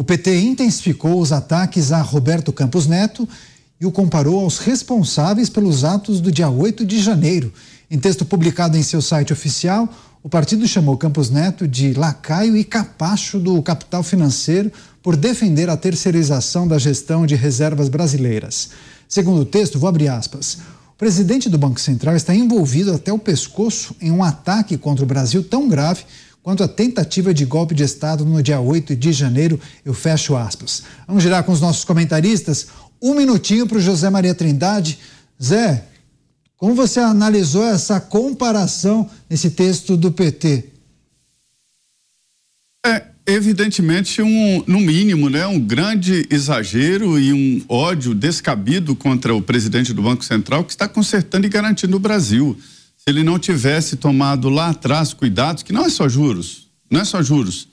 O PT intensificou os ataques a Roberto Campos Neto e o comparou aos responsáveis pelos atos do dia 8 de janeiro. Em texto publicado em seu site oficial, o partido chamou Campos Neto de lacaio e capacho do capital financeiro por defender a terceirização da gestão de reservas brasileiras. Segundo o texto, vou abrir aspas. O presidente do Banco Central está envolvido até o pescoço em um ataque contra o Brasil tão grave quanto à tentativa de golpe de Estado no dia 8 de janeiro. Eu fecho aspas. Vamos girar com os nossos comentaristas. Um minutinho para o José Maria Trindade. Zé, como você analisou essa comparação nesse texto do PT? É evidentemente um, no mínimo, né, um grande exagero e um ódio descabido contra o presidente do Banco Central que está consertando e garantindo o Brasil se ele não tivesse tomado lá atrás cuidados, que não é só juros, não é só juros.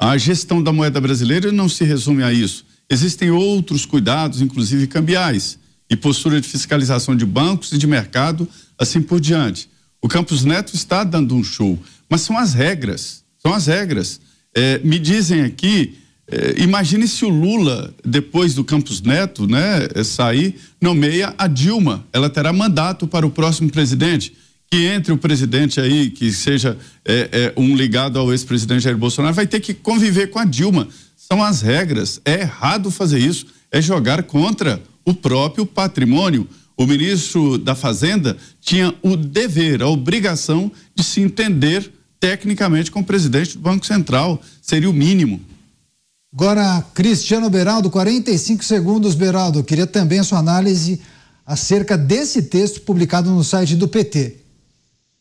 A gestão da moeda brasileira não se resume a isso. Existem outros cuidados, inclusive cambiais, e postura de fiscalização de bancos e de mercado, assim por diante. O Campos Neto está dando um show, mas são as regras, são as regras. É, me dizem aqui, é, imagine se o Lula, depois do Campos Neto, né, sair, nomeia a Dilma, ela terá mandato para o próximo presidente que entre o presidente aí, que seja é, é, um ligado ao ex-presidente Jair Bolsonaro, vai ter que conviver com a Dilma. São as regras. É errado fazer isso. É jogar contra o próprio patrimônio. O ministro da Fazenda tinha o dever, a obrigação de se entender tecnicamente com o presidente do Banco Central. Seria o mínimo. Agora, Cristiano Beraldo, 45 segundos, Beraldo. Eu queria também a sua análise acerca desse texto publicado no site do PT.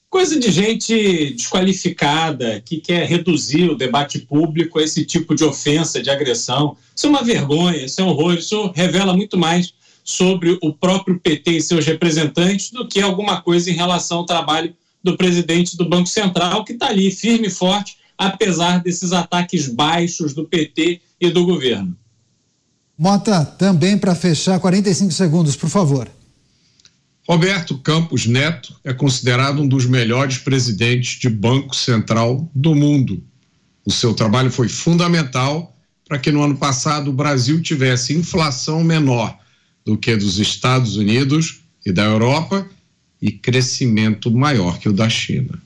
Coisa de gente desqualificada que quer reduzir o debate público a esse tipo de ofensa, de agressão. Isso é uma vergonha, isso é um horror, isso revela muito mais sobre o próprio PT e seus representantes do que alguma coisa em relação ao trabalho do presidente do Banco Central, que está ali firme e forte, apesar desses ataques baixos do PT e do governo. Mota, também para fechar, 45 segundos, por favor. Roberto Campos Neto é considerado um dos melhores presidentes de Banco Central do mundo. O seu trabalho foi fundamental para que no ano passado o Brasil tivesse inflação menor do que dos Estados Unidos e da Europa e crescimento maior que o da China.